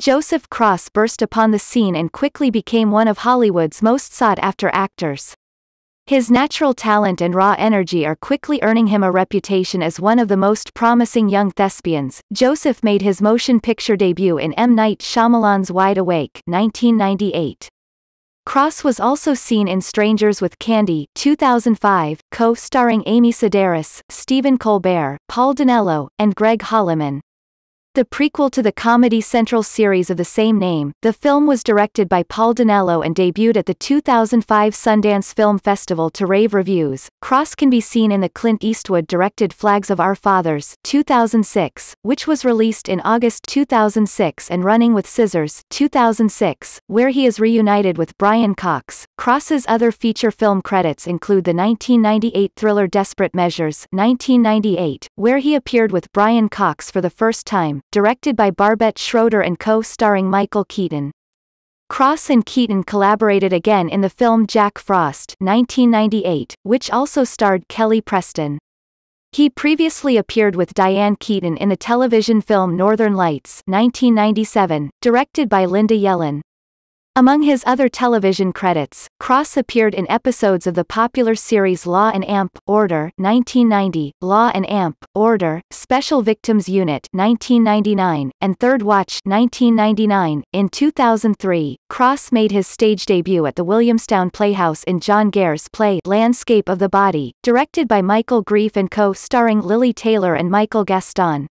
Joseph Cross burst upon the scene and quickly became one of Hollywood's most sought-after actors. His natural talent and raw energy are quickly earning him a reputation as one of the most promising young thespians. Joseph made his motion picture debut in M. Night Shyamalan's Wide Awake 1998. Cross was also seen in Strangers with Candy 2005, co-starring Amy Sedaris, Stephen Colbert, Paul Dinello, and Greg Holliman the prequel to the Comedy Central series of the same name. The film was directed by Paul Danello and debuted at the 2005 Sundance Film Festival to rave reviews. Cross can be seen in the Clint Eastwood directed Flags of Our Fathers 2006, which was released in August 2006 and Running with Scissors 2006, where he is reunited with Brian Cox. Cross's other feature film credits include the 1998 thriller Desperate Measures 1998, where he appeared with Brian Cox for the first time, directed by Barbette Schroeder and co-starring Michael Keaton. Cross and Keaton collaborated again in the film Jack Frost 1998, which also starred Kelly Preston. He previously appeared with Diane Keaton in the television film Northern Lights 1997, directed by Linda Yellen. Among his other television credits, Cross appeared in episodes of the popular series Law and Amp Order 1990, Law and Amp Order, Special Victims Unit 1999, and Third Watch 1999. In 2003, Cross made his stage debut at the Williamstown Playhouse in John Gare's play Landscape of the Body, directed by Michael Grief and co-starring Lily Taylor and Michael Gaston.